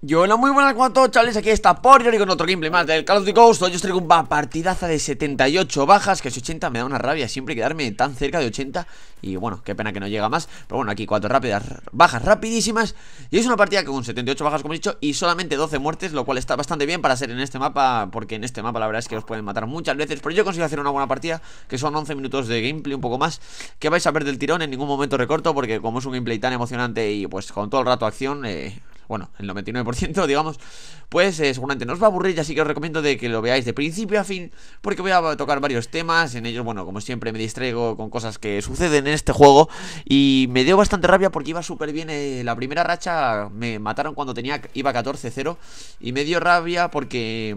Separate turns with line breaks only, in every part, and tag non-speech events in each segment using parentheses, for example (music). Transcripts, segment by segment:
Yo hola, muy buenas con todos chavales, aquí está por y con otro gameplay más del Call of Duty Ghost Hoy os traigo una partidaza de 78 bajas, que es 80, me da una rabia siempre quedarme tan cerca de 80 Y bueno, qué pena que no llega más, pero bueno, aquí cuatro rápidas, bajas rapidísimas Y es una partida con 78 bajas como he dicho y solamente 12 muertes, lo cual está bastante bien para ser en este mapa Porque en este mapa la verdad es que os pueden matar muchas veces, pero yo consigo hacer una buena partida Que son 11 minutos de gameplay, un poco más, que vais a ver del tirón, en ningún momento recorto Porque como es un gameplay tan emocionante y pues con todo el rato acción, eh, bueno, el 99% digamos, pues eh, seguramente nos va a aburrir, así que os recomiendo de que lo veáis de principio a fin, porque voy a tocar varios temas, en ellos, bueno, como siempre me distraigo con cosas que suceden en este juego, y me dio bastante rabia porque iba súper bien, eh, la primera racha me mataron cuando tenía, iba 14-0, y me dio rabia porque...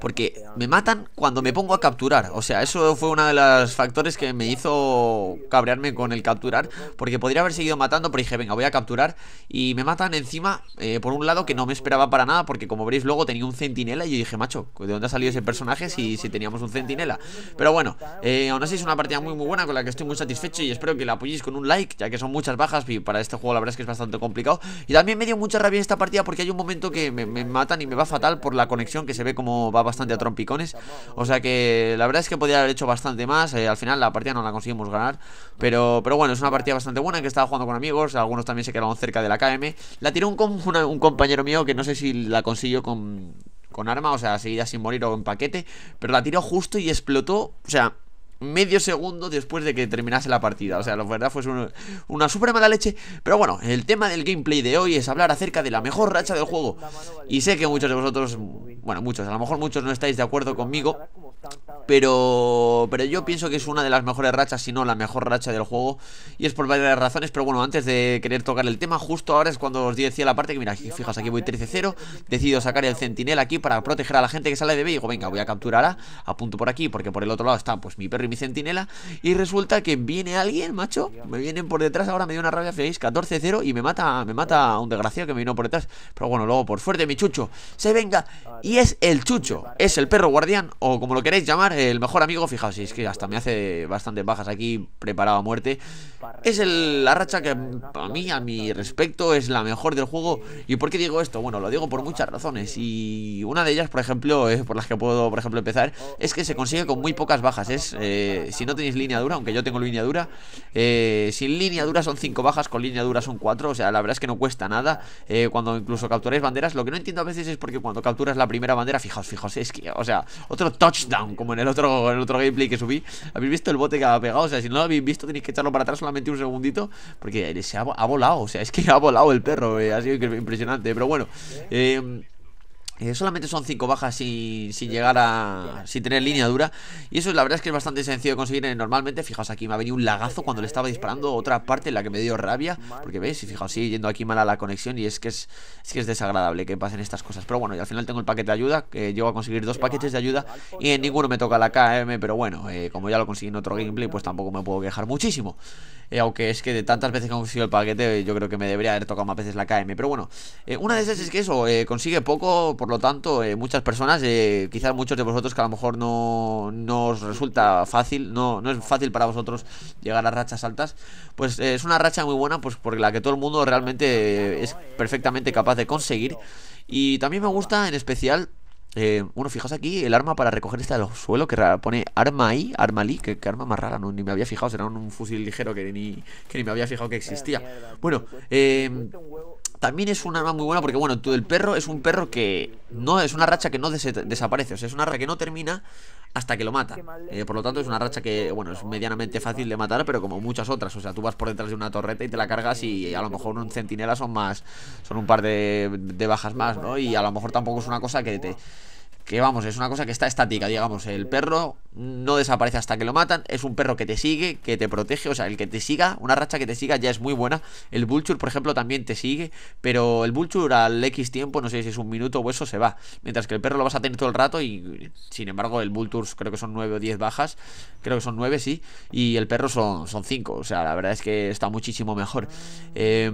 Porque me matan cuando me pongo a capturar, o sea, eso fue uno de los factores que me hizo cabrearme con el capturar, porque podría haber seguido matando, pero dije, venga, voy a capturar, y me matan encima eh, por un lado que no me esperaba para nada porque como veréis luego tenía un centinela y yo dije, macho, ¿de dónde ha salido ese personaje si, si teníamos un centinela? Pero bueno, eh, aún así es una partida muy muy buena con la que estoy muy satisfecho y espero que la apoyéis con un like ya que son muchas bajas y para este juego la verdad es que es bastante complicado. Y también me dio mucha rabia esta partida porque hay un momento que me, matan y me va fatal por la conexión que se ve como va bastante a trompicones. O sea que la verdad es que podría haber hecho bastante más. Eh, al final la partida no la conseguimos ganar. Pero, pero bueno, es una partida bastante buena que estaba jugando con amigos. Algunos también se quedaron cerca de la KM. La tiró un, compañero mío que no sé si la consiguió con, arma, o sea, seguida sin morir o en paquete, pero la tiró justo y explotó, o sea, medio segundo después de que terminase la partida. O sea, la verdad fue una, una super mala leche. Pero bueno, el tema del gameplay de hoy es hablar acerca de la mejor racha del juego. Y sé que muchos de vosotros, bueno, muchos, a lo mejor muchos no estáis de acuerdo conmigo. Pero, pero yo pienso que es una de las mejores rachas, si no la mejor racha del juego. Y es por varias razones, pero bueno, antes de querer tocar el tema, justo ahora es cuando os decía la parte que, mira, fijaos, aquí voy 13-0. Decido sacar el centinela aquí para proteger a la gente que sale de B. Y digo, venga, voy a capturar A, apunto por aquí, porque por el otro lado está pues mi perro y mi centinela. Y resulta que viene alguien, macho, me vienen por detrás, ahora me dio una rabia, feliz 14-0 y me mata, me mata a un desgraciado que me vino por detrás. Pero bueno, luego, por fuerte mi chucho se venga. Y es el chucho, es el perro guardián, o como lo queréis llamar, el mejor amigo, fijaos, es que hasta me hace bastantes bajas aquí, preparado a muerte. Es la racha que a mí, a mi respecto, es la mejor del juego. ¿Y por qué digo esto? Bueno, lo digo por muchas razones. Y una de ellas, por ejemplo, es eh, por las que puedo, por ejemplo, empezar, es que se consigue con muy pocas bajas. Es eh, si no tenéis línea dura, aunque yo tengo línea dura, eh, sin línea dura son 5 bajas, con línea dura son 4. O sea, la verdad es que no cuesta nada. cuando incluso capturáis banderas, lo que no entiendo a veces es porque cuando capturas la primera bandera, fijaos, fijaos, es que, o sea, otro touchdown, como en el el otro, gameplay que subí Habéis visto el bote que ha pegado, o sea, si no lo habéis visto Tenéis que echarlo para atrás solamente un segundito Porque se ha, volado, o sea, es que (laughs) ha volado el perro eh, Ha sido impresionante, pero bueno Eh... eh eh, solamente son 5 bajas sin, llegar a. sin tener línea dura. Y eso la verdad es que es bastante sencillo de conseguir eh, normalmente. Fijaos aquí, me ha venido un lagazo cuando le estaba disparando. Otra parte en la que me dio rabia. Porque veis, fijaos, sigue yendo aquí mala la conexión. Y es que es, que es desagradable que pasen estas cosas. Pero bueno, y al final tengo el paquete de ayuda. Que llego a conseguir dos paquetes de ayuda. Y en ninguno me toca la KM. Pero bueno, eh, como ya lo conseguí en otro gameplay, pues tampoco me puedo quejar muchísimo. aunque es que de tantas veces que he conseguido el paquete, yo creo que me debería haber tocado más veces la KM. Pero bueno, una de esas es que eso, consigue poco. Por lo tanto, muchas personas, quizás muchos de vosotros que a lo mejor no, os resulta fácil, no, no es fácil para vosotros llegar a rachas altas, pues es una racha muy buena, pues porque la que todo el mundo realmente es perfectamente capaz de conseguir. Y también me gusta en especial eh, bueno, fijaos aquí el arma para recoger este al suelo que pone arma ahí, arma li, que, arma más rara, no, ni me había fijado, será un, fusil ligero que ni, que ni me había fijado que existía. Bueno, eh, también es un arma muy buena porque, bueno, tú, el perro es un perro que no es una racha que no desaparece, o sea, es una racha que no termina hasta que lo mata. Eh, por lo tanto, es una racha que, bueno, es medianamente fácil de matar, pero como muchas otras, o sea, tú vas por detrás de una torreta y te la cargas y a lo mejor un centinela son más, son un par de, de bajas más, ¿no? Y a lo mejor tampoco es una cosa que te que vamos, es una cosa que está estática, digamos, el perro no desaparece hasta que lo matan, es un perro que te sigue, que te protege, o sea, el que te siga, una racha que te siga ya es muy buena, el Vulture, por ejemplo, también te sigue, pero el Vulture al X tiempo, no sé si es un minuto o eso, se va, mientras que el perro lo vas a tener todo el rato y, sin embargo, el Vulture creo que son 9 o 10 bajas, creo que son 9, sí, y el perro son, son 5, o sea, la verdad es que está muchísimo mejor. Eh...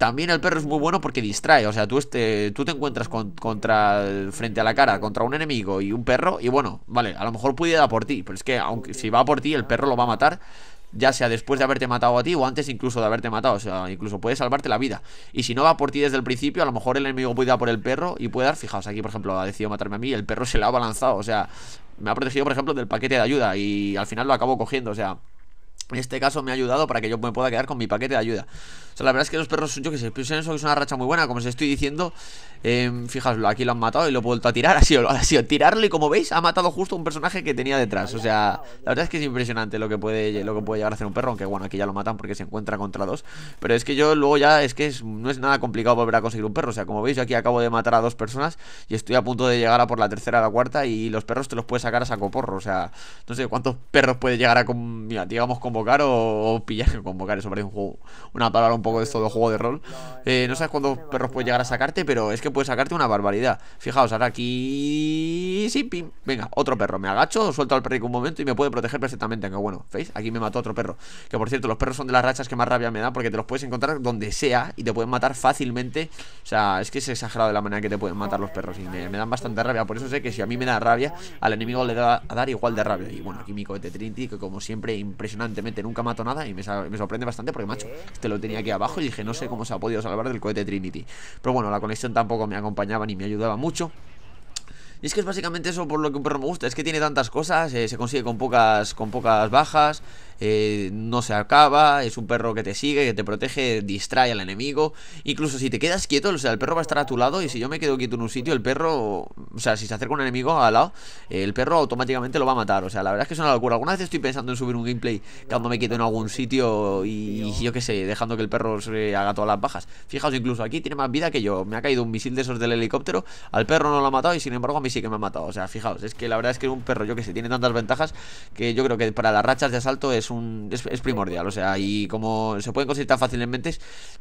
También el perro es muy bueno porque distrae. O sea, tú, este, tú te encuentras contra frente a la cara, contra un enemigo y un perro. Y bueno, vale, a lo mejor puede a por ti. Pero es que aunque si va por ti, el perro lo va a matar. Ya sea después de haberte matado a ti o antes incluso de haberte matado. O sea, incluso puede salvarte la vida. Y si no va por ti desde el principio, a lo mejor el enemigo puede a por el perro y puede dar. Fijaos, aquí por ejemplo ha decidido matarme a mí. el perro se le ha balanzado. O sea, me ha protegido por ejemplo del paquete de ayuda. Y al final lo acabo cogiendo. O sea, en este caso me ha ayudado para que yo me pueda quedar con mi paquete de ayuda la verdad es que los perros, yo que sé, es una racha muy buena, como os estoy diciendo. Eh, aquí lo han matado y lo he vuelto a tirar. (laughs) Ha sido, sido tirarlo y como veis, ha matado justo un personaje que tenía detrás. O sea, la verdad es que es impresionante lo que puede, lo que puede llegar a hacer un perro. Aunque bueno, aquí ya lo matan porque se encuentra contra dos. Pero es que yo luego ya, es que no es nada complicado volver a conseguir un perro. O sea, como veis, yo aquí acabo de matar a dos personas y estoy a punto de llegar a por la tercera o la cuarta. Y los perros te los puedes sacar a saco porro. O sea, no sé cuántos perros puede llegar a, digamos, convocar o, o (laughs) Convocar, eso parece un juego, una palabra un poco de esto de juego de rol. Eh, no sabes cuántos perros puedes llegar a sacarte, pero es que puedes sacarte una barbaridad. Fijaos, ahora aquí. Sí, pim. Venga, otro perro. Me agacho, suelto al perrico un momento y me puede proteger perfectamente. Aunque bueno, ¿veis? Aquí me mató otro perro. Que por cierto, los perros son de las rachas que más rabia me da porque te los puedes encontrar donde sea y te pueden matar fácilmente. O sea, es que es exagerado de la manera que te pueden matar los perros y me, dan bastante rabia. Por eso sé que si a mí me da rabia, al enemigo le da a dar igual de rabia. Y bueno, aquí mi cohete Trinity, que como siempre, impresionantemente nunca mato nada y me, sorprende bastante porque, macho, este lo tenía que abajo y dije, no sé cómo se ha podido salvar del cohete Trinity. Pero bueno, la conexión tampoco me acompañaba ni me ayudaba mucho. Y es que es básicamente eso por lo que un perro me gusta, es que tiene tantas cosas, eh, se consigue con pocas, con pocas bajas, eh, no se acaba, es un perro que te sigue, que te protege, distrae al enemigo. Incluso si te quedas quieto, o sea, el perro va a estar a tu lado y si yo me quedo quieto en un sitio, el perro, o sea, si se acerca un enemigo al lado, el perro automáticamente lo va a matar. O sea, la verdad es que es una locura. Algunas veces estoy pensando en subir un gameplay cuando me quieto en algún sitio y, yo qué sé, dejando que el perro se haga todas las bajas. Fijaos, incluso aquí tiene más vida que yo. Me ha caído un misil de esos del helicóptero, al perro no lo ha matado y sin embargo a mí sí que me ha matado. O sea, fijaos, es que la verdad es que un perro, yo que sé, tiene tantas ventajas que yo creo que para las rachas de asalto es es primordial, o sea, y como se pueden conseguir tan fácilmente,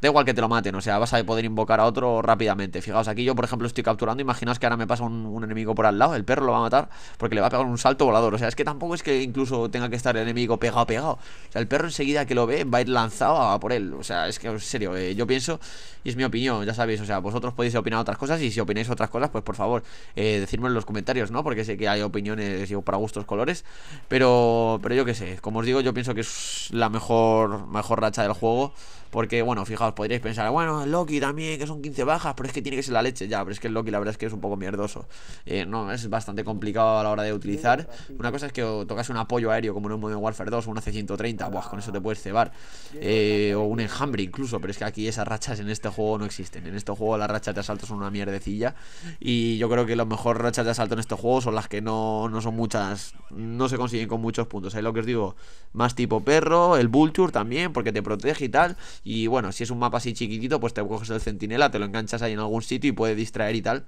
da igual que te lo maten, o sea, vas a poder invocar a otro rápidamente. Fijaos, aquí yo, por ejemplo, estoy capturando, imaginaos que ahora me pasa un, enemigo por al lado, el perro lo va a matar porque le va a pegar un salto volador, o sea, es que tampoco es que incluso tenga que estar el enemigo pegado, pegado. O sea, el perro enseguida que lo ve va a ir lanzado por él, o sea, es que, en serio, eh, yo pienso, y es mi opinión, ya sabéis, o sea, vosotros podéis opinar otras cosas y si opináis otras cosas, pues por favor, eh, en los comentarios, ¿no? Porque sé que hay opiniones para gustos colores, pero, pero yo qué sé, como os digo, yo pienso que es la mejor, mejor racha del juego. Porque, bueno, fijaos, podríais pensar, bueno, Loki también, que son 15 bajas, pero es que tiene que ser la leche ya. Pero es que el Loki, la verdad es que es un poco mierdoso. Eh, no, es bastante complicado a la hora de utilizar. Una cosa es que tocas un apoyo aéreo como en un Modern Warfare 2 o un AC-130, buah, con eso te puedes cebar. Eh, o un enjambre incluso, pero es que aquí esas rachas en este juego no existen. En este juego las rachas de asalto son una mierdecilla. Y yo creo que las mejores rachas de asalto en este juego son las que no, no son muchas, no se consiguen con muchos puntos. es lo que os digo, más tipo perro, el Vulture también, porque te protege y tal. Y bueno, si es un mapa así chiquitito, pues te coges el centinela, te lo enganchas ahí en algún sitio y puede distraer y tal.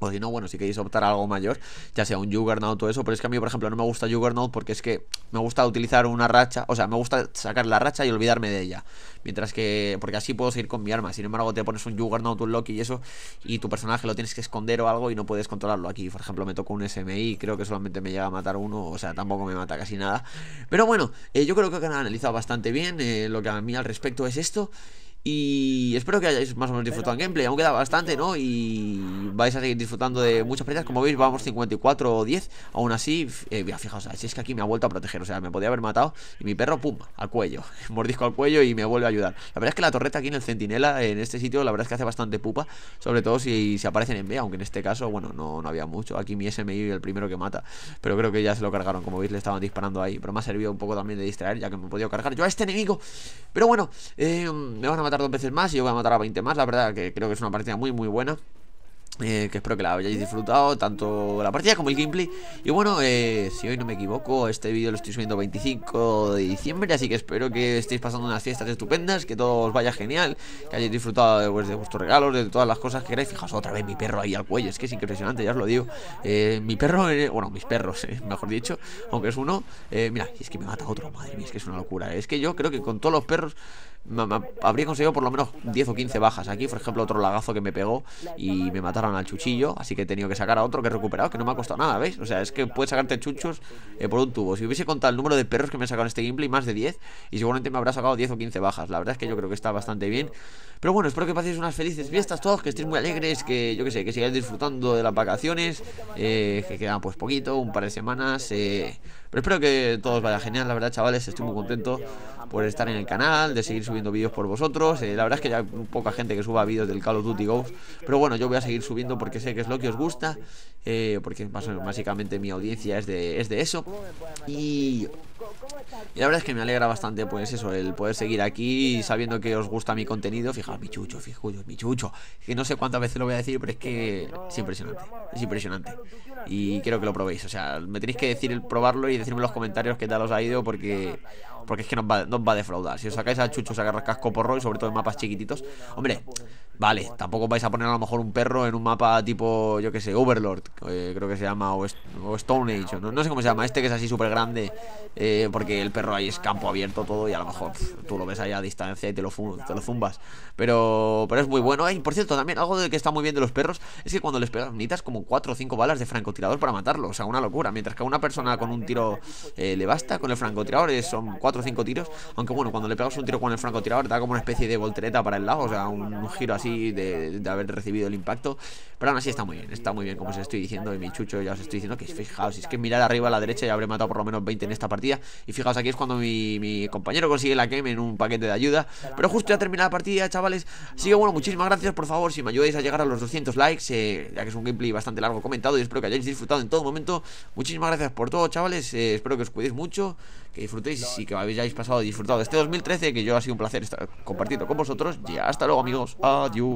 O si no, bueno, si queréis optar algo mayor, ya sea un Juggernaut o eso, pero es que a mí, por ejemplo, no me gusta Juggernaut porque es que me gusta utilizar una racha, o sea, me gusta sacar la racha y olvidarme de ella. Mientras que, porque así puedo seguir con mi arma. Sin embargo, te pones un Juggernaut, un Loki y eso, y tu personaje lo tienes que esconder o algo y no puedes controlarlo. Aquí, por ejemplo, me tocó un SMI, creo que solamente me llega a matar uno, o sea, tampoco me mata casi nada. Pero bueno, eh, yo creo que han analizado bastante bien eh, lo que a mí al respecto es esto. Y espero que hayáis más o menos disfrutado el gameplay Aún queda bastante, ¿no? Y vais a seguir disfrutando de muchas partidas Como veis, vamos 54 o 10 Aún así, eh, fijaos, si es que aquí me ha vuelto a proteger O sea, me podía haber matado Y mi perro, pum, al cuello (laughs) Mordisco al cuello y me vuelve a ayudar La verdad es que la torreta aquí en el centinela En este sitio, la verdad es que hace bastante pupa Sobre todo si se aparecen en B Aunque en este caso, bueno, no, no había mucho Aquí mi SMI el primero que mata Pero creo que ya se lo cargaron Como veis, le estaban disparando ahí Pero me ha servido un poco también de distraer Ya que me he podido cargar yo a este enemigo Pero bueno, eh, me van a matar dos veces más y yo voy a matar a 20 más, la verdad que creo que es una partida muy muy buena eh, que espero que la hayáis disfrutado tanto la partida como el gameplay Y bueno, eh, si hoy no me equivoco, este vídeo lo estoy subiendo 25 de diciembre Así que espero que estéis pasando unas fiestas estupendas, que todo os vaya genial Que hayáis disfrutado eh, pues, de vuestros regalos, de todas las cosas que queráis Fijaos otra vez mi perro ahí al cuello, es que es impresionante, ya os lo digo Mi perro, bueno, mis perros, (laughs) mejor dicho, aunque es uno Mira, es que me mata otro, madre mía, es que es una locura Es que yo creo que con todos los perros habría conseguido por lo menos 10 o 15 bajas Aquí, por ejemplo, otro lagazo que me pegó y me mataron al chuchillo, así que he tenido que sacar a otro que he recuperado, que no me ha costado nada, ¿veis? O sea, es que puedes sacarte chuchos eh, por un tubo. Si hubiese contado el número de perros que me han sacado en este gameplay, más de 10, y seguramente me habrá sacado 10 o 15 bajas. La verdad es que yo creo que está bastante bien. Pero bueno, espero que paséis unas felices fiestas todos, que estéis muy alegres, que yo que sé, que sigáis disfrutando de las vacaciones, eh, que quedan pues poquito, un par de semanas. Eh. pero espero que todos vaya genial, la verdad, chavales, estoy muy contento por estar en el canal, de seguir subiendo vídeos por vosotros. la verdad es que ya poca gente que suba vídeos del Call of Duty Go, pero bueno, yo voy a seguir subiendo porque sé que es lo que os gusta, eh, porque básicamente mi audiencia es de, es de eso. Y, la verdad es que me alegra bastante, pues eso, el poder seguir aquí sabiendo que os gusta mi contenido. Fijaos, mi chucho, fijaos, mi chucho. Que no sé cuántas veces lo voy a decir, pero es que es impresionante, es impresionante. Y quiero que lo probéis, o sea, me tenéis que decir, probarlo y decirme en los comentarios qué tal os ha ido, porque porque es que nos va, nos va a defraudar. Si os sacáis a Chucho, sacarás casco porro y sobre todo en mapas chiquititos. Hombre, vale, tampoco vais a poner a lo mejor un perro en un mapa tipo, yo que sé, Overlord, eh, creo que se llama, o, Stone Age, no, sé cómo se llama, este que es así súper grande, eh, porque el perro ahí es campo abierto todo y a lo mejor tú lo ves ahí a distancia y te lo, te lo zumbas. Pero, pero es muy bueno. Y por cierto, también algo de que está muy bien de los perros es que cuando les pegas necesitas como 4 o 5 balas de francotirador para matarlo, o sea, una locura. Mientras que a una persona con un tiro eh, le basta, con el francotirador son 4 cinco tiros. Aunque bueno, cuando le pegas un tiro con el francotirador, da como una especie de voltereta para el lado, o sea, un, giro así de, haber recibido el impacto. Pero aún así está muy bien, está muy bien, como os estoy diciendo. Y mi chucho ya os estoy diciendo que fijaos, es que mirar arriba a la derecha ya habré matado por lo menos 20 en esta partida. Y fijaos, aquí es cuando mi, compañero consigue la game en un paquete de ayuda. Pero justo ya termina la partida, chavales. Así que bueno, muchísimas gracias, por favor, si me ayudáis a llegar a los 200 likes, eh, ya que es un gameplay bastante largo comentado y espero que hayáis disfrutado en todo momento. Muchísimas gracias por todo, chavales. Eh, espero que os cuidéis mucho, que disfrutéis y que habéis pasado y disfrutado de este 2013, que yo ha sido un placer estar con vosotros. Y hasta luego, amigos. Adiós.